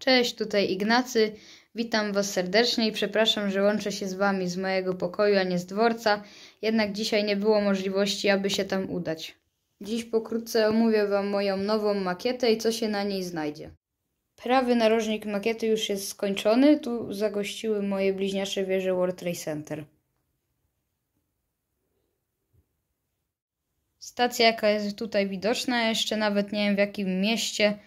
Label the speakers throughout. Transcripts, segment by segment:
Speaker 1: Cześć, tutaj Ignacy. Witam Was serdecznie i przepraszam, że łączę się z Wami z mojego pokoju, a nie z dworca. Jednak dzisiaj nie było możliwości, aby się tam udać. Dziś pokrótce omówię Wam moją nową makietę i co się na niej znajdzie. Prawy narożnik makiety już jest skończony. Tu zagościły moje bliźniacze wieże World Trade Center. Stacja, jaka jest tutaj widoczna, jeszcze nawet nie wiem w jakim mieście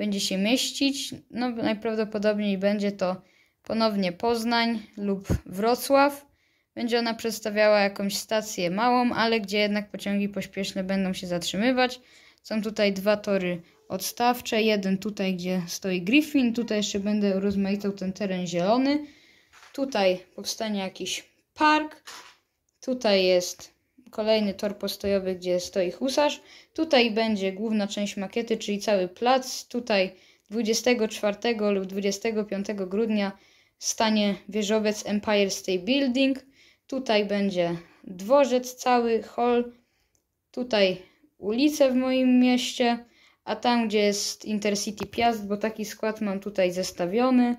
Speaker 1: będzie się mieścić. No, najprawdopodobniej będzie to ponownie Poznań lub Wrocław. Będzie ona przedstawiała jakąś stację małą, ale gdzie jednak pociągi pośpieszne będą się zatrzymywać. Są tutaj dwa tory odstawcze. Jeden tutaj, gdzie stoi Griffin. Tutaj jeszcze będę rozmaitał ten teren zielony. Tutaj powstanie jakiś park. Tutaj jest kolejny tor postojowy, gdzie stoi husarz. Tutaj będzie główna część makiety, czyli cały plac. Tutaj 24 lub 25 grudnia stanie wieżowiec Empire State Building. Tutaj będzie dworzec cały, hall. Tutaj ulice w moim mieście. A tam, gdzie jest Intercity Piast, bo taki skład mam tutaj zestawiony,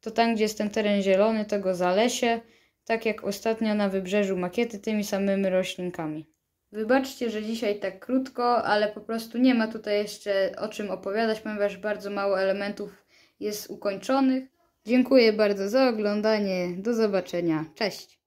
Speaker 1: to tam, gdzie jest ten teren zielony, to go zalesię tak jak ostatnio na wybrzeżu makiety tymi samymi roślinkami. Wybaczcie, że dzisiaj tak krótko, ale po prostu nie ma tutaj jeszcze o czym opowiadać, ponieważ bardzo mało elementów jest ukończonych. Dziękuję bardzo za oglądanie. Do zobaczenia. Cześć!